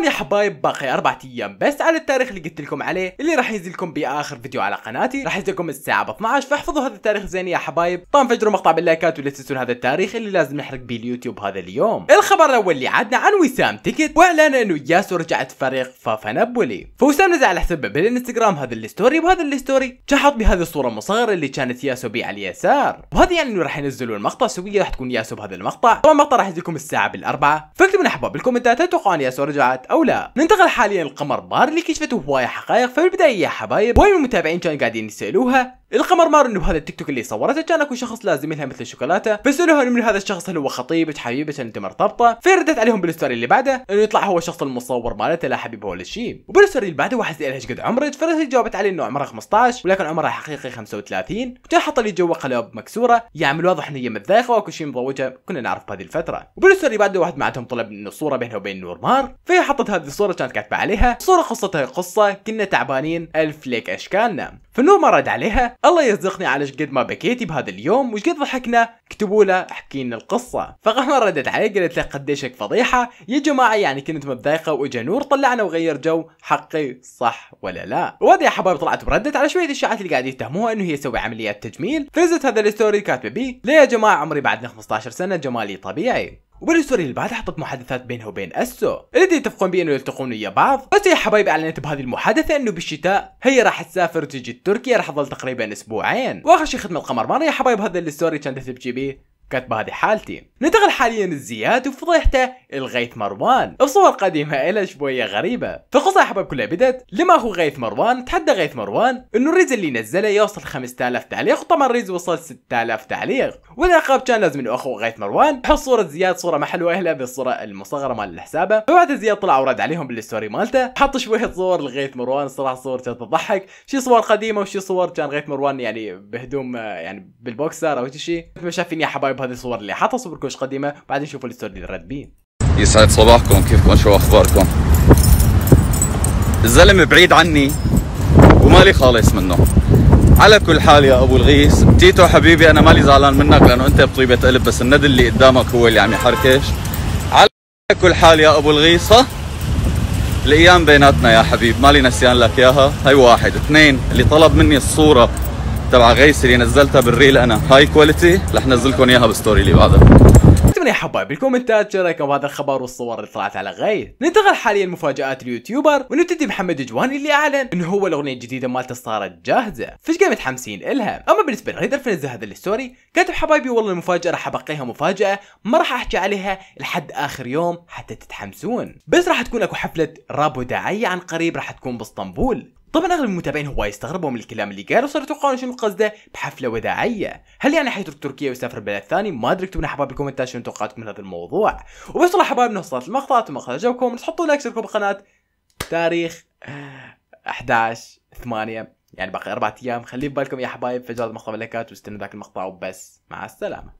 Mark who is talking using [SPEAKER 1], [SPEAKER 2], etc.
[SPEAKER 1] طبعا يا حبايب باقي اربع ايام بس على التاريخ اللي قلت لكم عليه اللي راح ينزل لكم باخر فيديو على قناتي راح ينزل لكم الساعه 12 فاحفظوا هذا التاريخ زين يا حبايب طبعا فجروا مقطع باللايكات ولا تنسون هذا التاريخ اللي لازم نحرق به اليوتيوب هذا اليوم الخبر الاول اللي عدنا عن وسام تيكت واعلن انه ياسو رجعت فريق فافا نابولي فوسام نزل على حسابه بالانستغرام هذا الستوري وهذا الستوري شحط بهذه الصوره المصغره اللي كانت ياسو بي على اليسار وهذا يعني انه راح ينزلوا المقطع سويه راح تكون ياسو بهذا المقطع طبعا المقطع راح ينزل لكم الساعه بالاربعه فاكتبوا لنا حبايب بالكومنتات اتوقع ان ياسو رجعت او لا ننتقل حاليا لقمر بار اللي كشفته هواية حقائق في البداية يا حبايب وايد من المتابعين كانوا قاعدين يسألوها القمر مار انه بهذا التيك توك اللي صورته كان اكو شخص لازم لها مثل الشوكولاته فسالوها انه من هذا الشخص هل هو خطيبة حبيبك انت مرتبطه فردت عليهم بالستوري اللي بعده انه يطلع هو الشخص المصور مالته لا حبيبه ولا شيء وبالستوري اللي بعده واحد سالها ايش قد عمرك فردت جاوبت عليه انه عمرها 15 ولكن عمرها حقيقي 35 وكان حط لي جوا قلب مكسوره يعمل واضح انه هي متضايقه واكو شيء مضوجه كنا نعرف بهذه الفتره وبالستوري اللي بعده واحد معتهم طلب انه صوره بينها وبين نور مار فهي حطت هذه الصوره كانت كاتبه عليها الصوره قصتها قصه كنا تعبانين الف ليك اشكالنا فنور ما رد عليها الله يصدقني على قد ما بكيتي بهذا اليوم وش قد ضحكنا اكتبوا له احكي لنا القصه فقهمه ردت علي قالت لي قديشك فضيحه يا جماعه يعني كنت متضايقه واجا نور طلعنا وغير جو حقي صح ولا لا وهذا يا حبايب طلعت وردت على شويه الاشاعات اللي قاعد يتهموها انه هي تسوي عمليات تجميل فزت هذا الستوري كاتبه بيه ليه يا جماعه عمري بعدنا 15 سنه جمالي طبيعي وبالستوري اللي بعدها حطت محادثات بينها وبين اسو اللي يتفقون بانه يلتقون ويا بعض بس يا حبايبي اعلنت بهذه المحادثه انه بالشتاء هي راح تسافر وتجي تركيا راح تظل تقريبا اسبوعين واخر شيء خدمه القمر مره يا حبايب هذا الستوري كانت تبجي بيه كتب هذه حالتي ننتقل حاليا لزياد وفضيحته لغيث مروان بصور قديمة إلى شوية غريبة فالقصة أحباب كلها بدت لما هو غيث مروان تحدى غيث مروان انه الريز اللي نزله يوصل 5000 تعليق وطبعا الريز وصل 6000 تعليق والعقاب كان لازم انه اخو غيث مروان يحط صورة زياد صورة ما حلوة اهله بالصورة المصغرة مال الحسابة فبعد زياد طلع ورد عليهم بالستوري مالته حط شوية صور لغيث مروان صراحة صورته تضحك شي صور قديمة وشي صور كان غيث مروان يعني بهدوم يعني بالبوكسر او شيء مثل ما شايفين يا حبايب بهذه الصور اللي حاطها صور كوش قديمه بعدين شوفوا الستوري اللي راكبين
[SPEAKER 2] يسعد صباحكم كيفكم شو اخباركم الزلمه بعيد عني ومالي خالص منه على كل حال يا ابو الغيس تيتو حبيبي انا مالي زعلان منك لانه انت بطيبه قلب بس الند اللي قدامك هو اللي عم يحركش على كل حال يا ابو ها الايام بيناتنا يا حبيب مالي نسيان لك اياها هي واحد اثنين اللي طلب مني الصوره تبع غيس اللي نزلتها بالريل انا هاي كواليتي رح نزلكم اياها بالستوري اللي بعدها
[SPEAKER 1] اكتبوا يا حبايب بالكومنتات شو رايكم بهذا الخبر والصور اللي طلعت على غيث ننتقل حاليا لمفاجات اليوتيوبر ونبتدي محمد جواني اللي اعلن انه هو الاغنيه الجديده مالته صارت جاهزه فش قاعد متحمسين الها اما بالنسبه لريدر فنزل هذا الستوري كاتب حبايبي والله المفاجاه راح ابقيها مفاجاه ما راح احكي عليها لحد اخر يوم حتى تتحمسون بس راح تكون اكو حفله راب وداعيه عن قريب راح تكون باسطنبول طبعا اغلب المتابعين هو يستغربوا من الكلام اللي قاله وصاروا يتوقعون شنو قصده بحفله وداعيه هل يعني حيترك تركيا ويسافر بلد ثاني ما ادري اكتبوا لنا حبايب بالكومنتات شنو توقعاتكم من هذا الموضوع والله حبايب وصلت المقطع المقطع عجبكم تحطوا لايك تشتركوا بالقناه تاريخ 11 8 يعني باقي اربع ايام خلي بالكم يا حبايب جوال المقطع باللايكات واستنوا ذاك المقطع وبس مع السلامه